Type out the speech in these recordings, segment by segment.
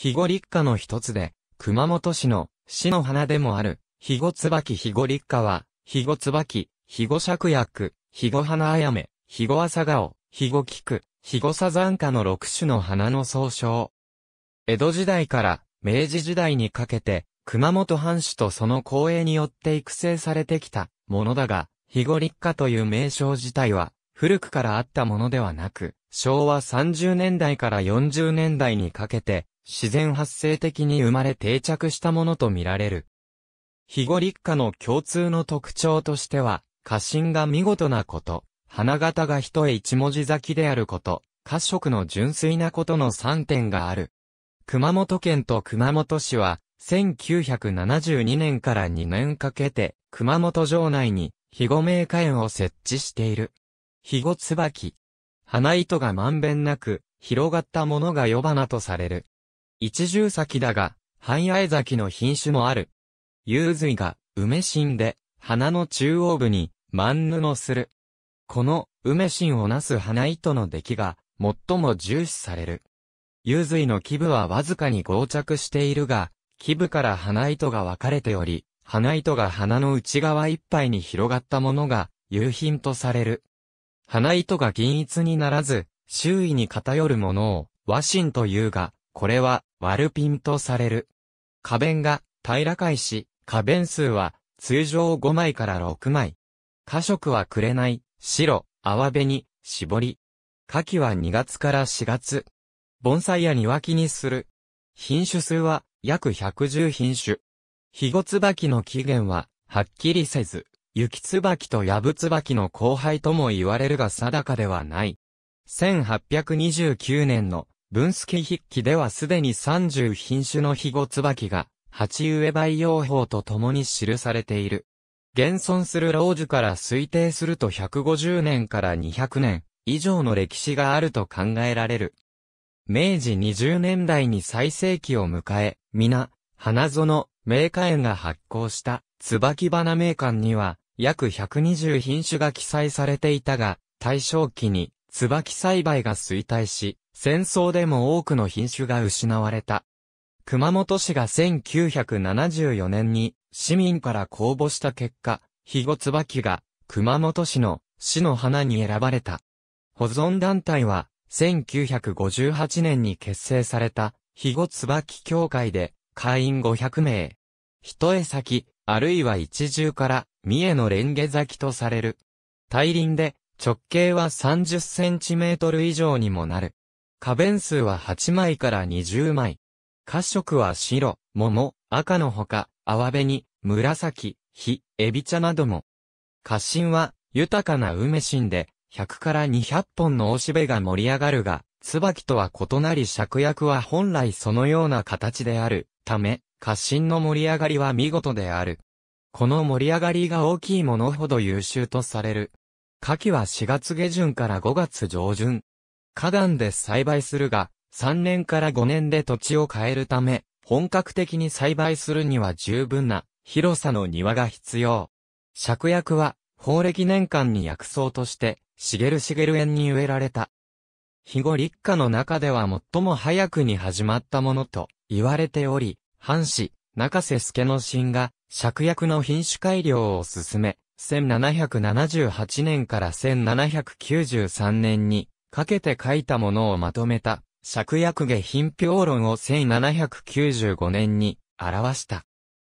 肥後立花の一つで、熊本市の市の花でもある、肥後椿肥後立花は、肥後椿、肥後芍薬、肥後花あやめ、肥後朝顔、肥後菊、肥後サザンカの六種の花の総称。江戸時代から明治時代にかけて、熊本藩主とその光栄によって育成されてきたものだが、肥後立花という名称自体は、古くからあったものではなく、昭和30年代から40年代にかけて、自然発生的に生まれ定着したものとみられる。ヒゴ立花の共通の特徴としては、花芯が見事なこと、花形が一重一文字咲きであること、褐色の純粋なことの3点がある。熊本県と熊本市は、1972年から2年かけて、熊本城内に、ヒゴ名花園を設置している。ヒゴ椿。花糸がまんべんなく、広がったものが夜花とされる。一重咲だが、半八重咲の品種もある。幽髄が、梅芯で、花の中央部に、万布のする。この、梅芯をなす花糸の出来が、最も重視される。幽髄の基部はわずかに合着しているが、基部から花糸が分かれており、花糸が花の内側いっぱいに広がったものが、夕品とされる。花糸が均一にならず、周囲に偏るものを、和芯というが、これはワルピンとされる。花弁が平らかいし、花弁数は通常5枚から6枚。花色は紅、白、泡紅絞り。花期は2月から4月。盆栽や庭木にする。品種数は約110品種。ツバキの起源ははっきりせず、雪キとヤブツバキの後輩とも言われるが定かではない。1829年の文助筆記ではすでに30品種のツバ椿が、鉢植え培養法と共に記されている。現存する老樹から推定すると150年から200年以上の歴史があると考えられる。明治20年代に最盛期を迎え、皆、花園、名家園が発行した椿花名館には約120品種が記載されていたが、大正期に椿栽培が衰退し、戦争でも多くの品種が失われた。熊本市が1974年に市民から公募した結果、肥後椿が熊本市の市の花に選ばれた。保存団体は1958年に結成された肥後椿協会で会員500名。一重先、あるいは一重から三重の蓮華咲きとされる。大輪で直径は3 0トル以上にもなる。花弁数は8枚から20枚。褐色は白、桃、赤のほか、泡紅、紫、火、エビ茶なども。花芯は豊かな梅芯で、100から200本のおしべが盛り上がるが、椿とは異なり芍薬は本来そのような形であるため、花芯の盛り上がりは見事である。この盛り上がりが大きいものほど優秀とされる。夏季は4月下旬から5月上旬。花壇で栽培するが、3年から5年で土地を変えるため、本格的に栽培するには十分な広さの庭が必要。芍薬は、法暦年間に薬草として、茂茂園に植えられた。肥後立夏の中では最も早くに始まったものと言われており、藩士、中瀬助の神が、芍薬の品種改良を進め、1778年から1793年にかけて書いたものをまとめた、尺薬下品評論を1795年に表した。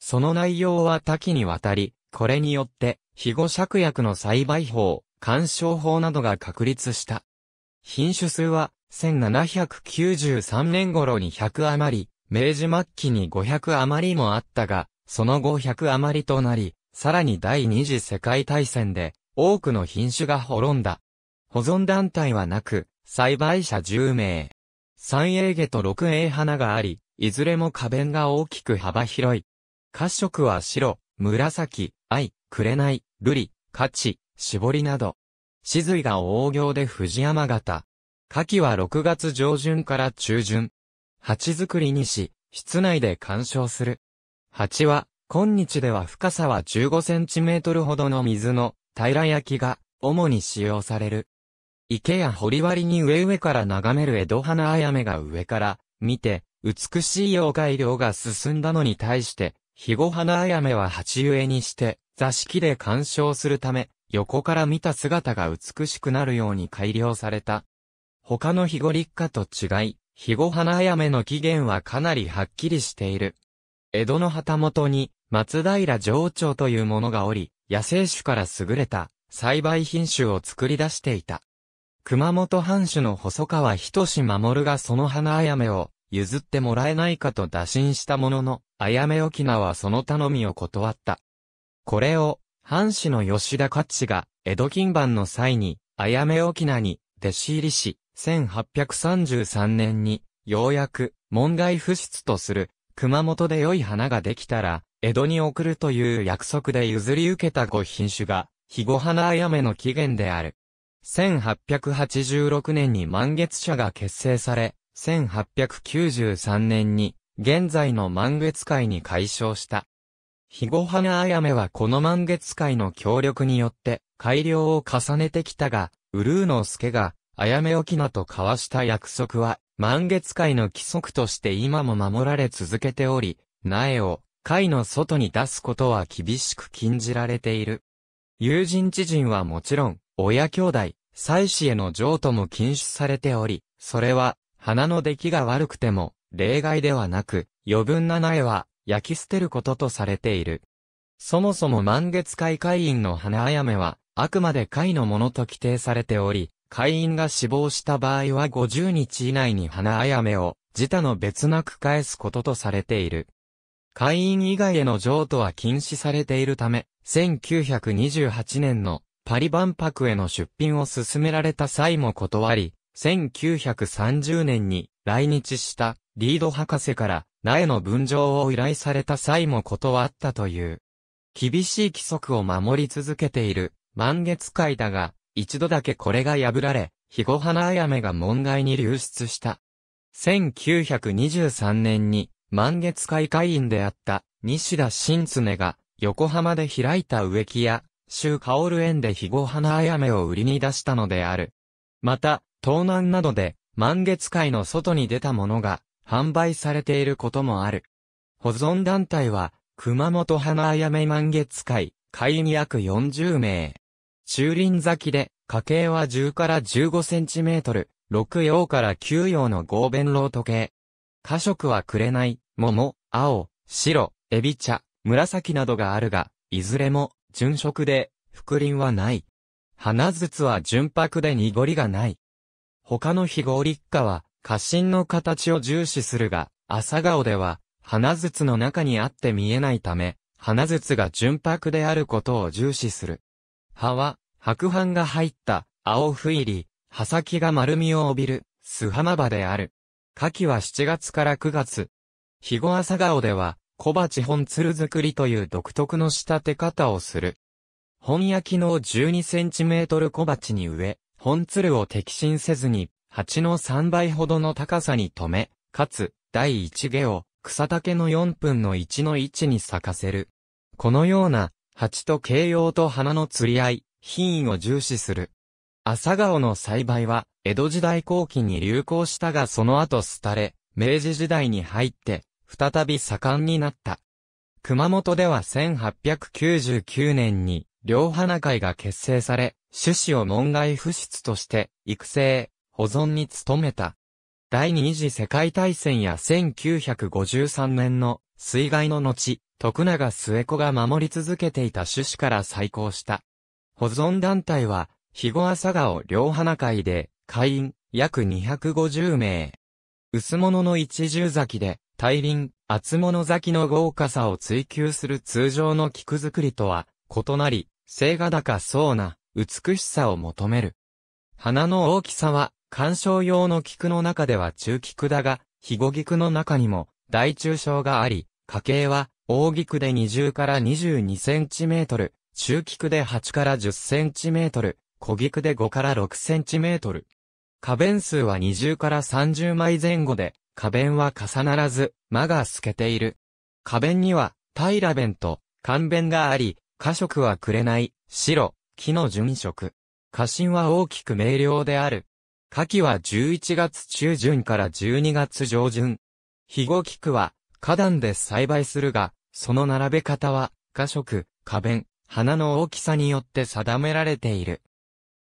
その内容は多岐にわたり、これによって、肥後釈薬の栽培法、干渉法などが確立した。品種数は、1793年頃に100余り、明治末期に500余りもあったが、その後100余りとなり、さらに第二次世界大戦で多くの品種が滅んだ。保存団体はなく、栽培者10名。三英下と六英花があり、いずれも花弁が大きく幅広い。褐色は白、紫、藍、紅、瑠璃、価値、絞りなど。死髄が大行で藤山型。夏季は6月上旬から中旬。鉢作りにし、室内で鑑賞する。蜂は今日では深さは15センチメートルほどの水の平焼きが主に使用される。池やり割に上上から眺める江戸花あやめが上から見て美しい妖怪量が進んだのに対して肥後花あやめは鉢植えにして座敷で鑑賞するため横から見た姿が美しくなるように改良された。他の肥後立花と違い、肥後花あやめの起源はかなりはっきりしている。江戸の旗本に、松平城長というものがおり、野生種から優れた栽培品種を作り出していた。熊本藩主の細川仁守がその花あやめを譲ってもらえないかと打診したものの、あやめ沖縄はその頼みを断った。これを、藩主の吉田勝地が、江戸金番の際に、あやめ沖縄に、弟子入りし、1833年に、ようやく、門外不出とする、熊本で良い花ができたら、江戸に送るという約束で譲り受けた5品種が、肥後花あやめの起源である。1886年に満月社が結成され、1893年に、現在の満月会に解消した。肥後花あやめはこの満月会の協力によって、改良を重ねてきたが、ウルーノスケが、あやめ沖縄と交わした約束は、満月会の規則として今も守られ続けており、苗を、会の外に出すことは厳しく禁じられている。友人知人はもちろん、親兄弟、妻子への譲渡も禁止されており、それは、花の出来が悪くても、例外ではなく、余分な苗は、焼き捨てることとされている。そもそも満月会会員の花あやめは、あくまで会のものと規定されており、会員が死亡した場合は50日以内に花あやめを、自他の別なく返すこととされている。会員以外への譲渡は禁止されているため、1928年のパリ万博への出品を進められた際も断り、1930年に来日したリード博士から苗の分譲を依頼された際も断ったという。厳しい規則を守り続けている満月会だが、一度だけこれが破られ、肥後花あやめが門外に流出した。1923年に満月会会員であった西田新常が横浜で開いた植木屋、周薫園で日後花あやめを売りに出したのである。また、東南などで満月会の外に出たものが販売されていることもある。保存団体は熊本花あやめ満月会、会員約40名。駐輪咲きで、家計は10から15センチメートル、6用から9用の合弁ロート系。過食はくれない、桃、青、白、エビ茶、紫などがあるが、いずれも、純色で、覆輪はない。花筒は純白で濁りがない。他の非合立化は、花心の形を重視するが、朝顔では、花筒の中にあって見えないため、花筒が純白であることを重視する。葉は、白斑が入った、青不入り、葉先が丸みを帯びる、素浜場である。夏季は7月から9月。日後朝顔では、小鉢本鶴作りという独特の仕立て方をする。本焼きの12センチメートル小鉢に植え、本鶴を適心せずに、鉢の3倍ほどの高さに止め、かつ、第1下を草丈の4分の1の位置に咲かせる。このような、鉢と形容と花の釣り合い、品位を重視する。朝顔の栽培は、江戸時代後期に流行したがその後廃れ、明治時代に入って、再び盛んになった。熊本では1899年に、両花会が結成され、種子を門外不出として、育成、保存に努めた。第二次世界大戦や1953年の水害の後、徳永末子が守り続けていた種子から再興した。保存団体は、肥後朝顔両花会で、会員、約250名。薄物の一重咲きで、大輪、厚物咲きの豪華さを追求する通常の菊作りとは、異なり、性が高そうな、美しさを求める。花の大きさは、観賞用の菊の中では中菊だが、肥後菊の中にも、大中小があり、家計は、大菊で20から22センチメートル、中菊で8から10センチメートル、小菊で5から6センチメートル。花弁数は20から30枚前後で、花弁は重ならず、間が透けている。花弁には、平弁と、寒弁があり、花色はくれない、白、木の純色。花芯は大きく明瞭である。花期は11月中旬から12月上旬。肥後菊は、花壇で栽培するが、その並べ方は、花色、花弁、花の大きさによって定められている。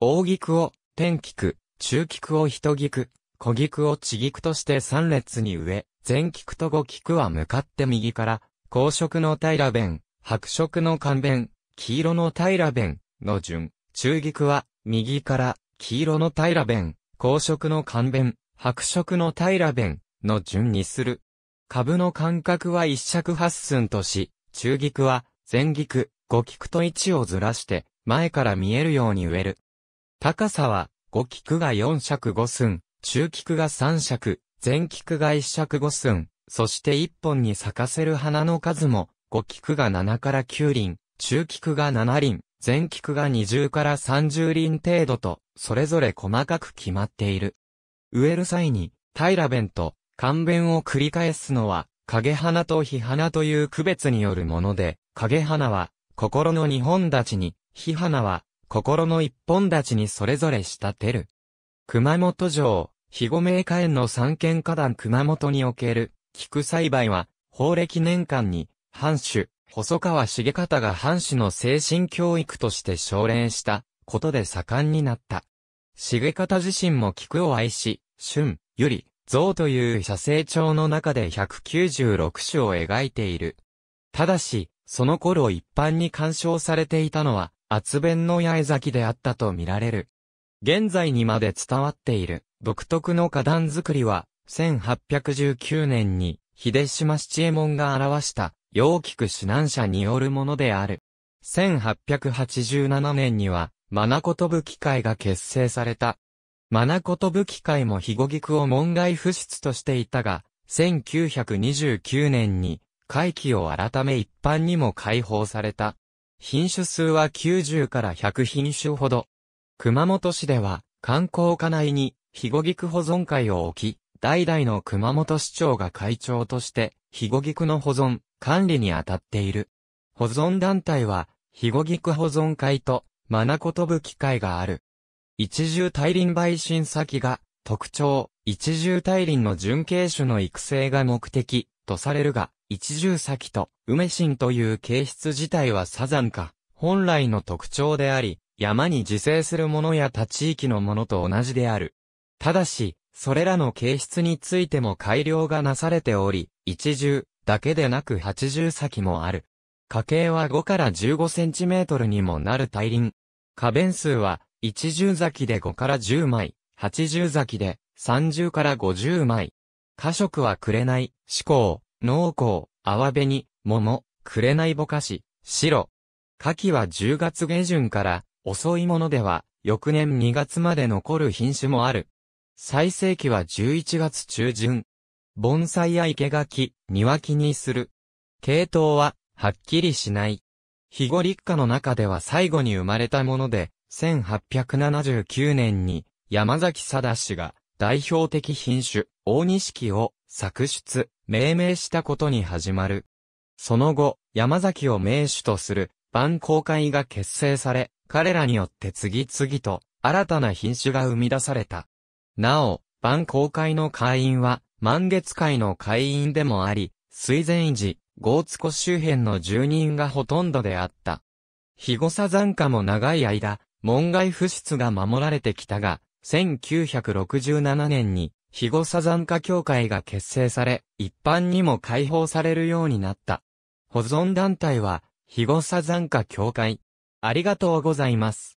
大菊を、天菊、中菊を人菊、小菊を地菊として3列に植え、前菊と後菊は向かって右から、公色の平弁、白色の寒弁、黄色の平弁の順、中菊は、右から、黄色の平弁、黄色の寒弁、白色の平弁の順にする。株の間隔は一尺八寸とし、中菊は、前菊、後菊と位置をずらして、前から見えるように植える。高さは、五菊が四尺五寸、中菊が三尺、全菊が一尺五寸、そして一本に咲かせる花の数も、五菊が七から九輪、中菊が七輪、全菊が二十から三十輪程度と、それぞれ細かく決まっている。植える際に、平弁と、寒弁を繰り返すのは、影花と日花という区別によるもので、影花は、心の日本立ちに、日花は、心の一本立ちにそれぞれ仕立てる。熊本城、肥後名家園の三軒花壇熊本における、菊栽培は、法暦年間に、藩主、細川茂方が藩主の精神教育として奨励した、ことで盛んになった。茂方自身も菊を愛し、春、より、象という写生帳の中で196種を描いている。ただし、その頃一般に鑑賞されていたのは、厚弁の八重咲きであったと見られる。現在にまで伝わっている独特の花壇作りは、1819年に秀島七右衛門が表した陽菊指南者によるものである。1887年には、マナコトブキ会が結成された。マナコトブキ会も肥後菊を門外不出としていたが、1929年に、会期を改め一般にも開放された。品種数は90から100品種ほど。熊本市では、観光課内に、ヒゴギク保存会を置き、代々の熊本市長が会長として、ヒゴギクの保存、管理に当たっている。保存団体は、ヒゴギク保存会と、マナことぶ機会がある。一重大輪陪審先が、特徴、一重大輪の純系種の育成が目的、とされるが、一重先と梅心という形質自体はサザンか、本来の特徴であり、山に自生するものや他地域のものと同じである。ただし、それらの形質についても改良がなされており、一重だけでなく八重先もある。家系は5から15センチメートルにもなる大輪。花弁数は、一重咲きで5から10枚、八重咲きで30から50枚。過食はくれない、思考、濃厚、泡紅、桃、くれないぼかし、白。牡蠣は10月下旬から、遅いものでは、翌年2月まで残る品種もある。最盛期は11月中旬。盆栽や生垣、庭木にする。系統は、はっきりしない。肥後立夏の中では最後に生まれたもので、1879年に、山崎貞氏が、代表的品種、大錦を作出、命名したことに始まる。その後、山崎を名手とする、万公会が結成され、彼らによって次々と新たな品種が生み出された。なお、万公会の会員は、満月会の会員でもあり、水前寺、ーツコ周辺の住人がほとんどであった。日後佐山下も長い間、門外不出が守られてきたが、1967年に、ヒゴサザンカ協会が結成され、一般にも開放されるようになった。保存団体は、ヒゴサザンカ協会。ありがとうございます。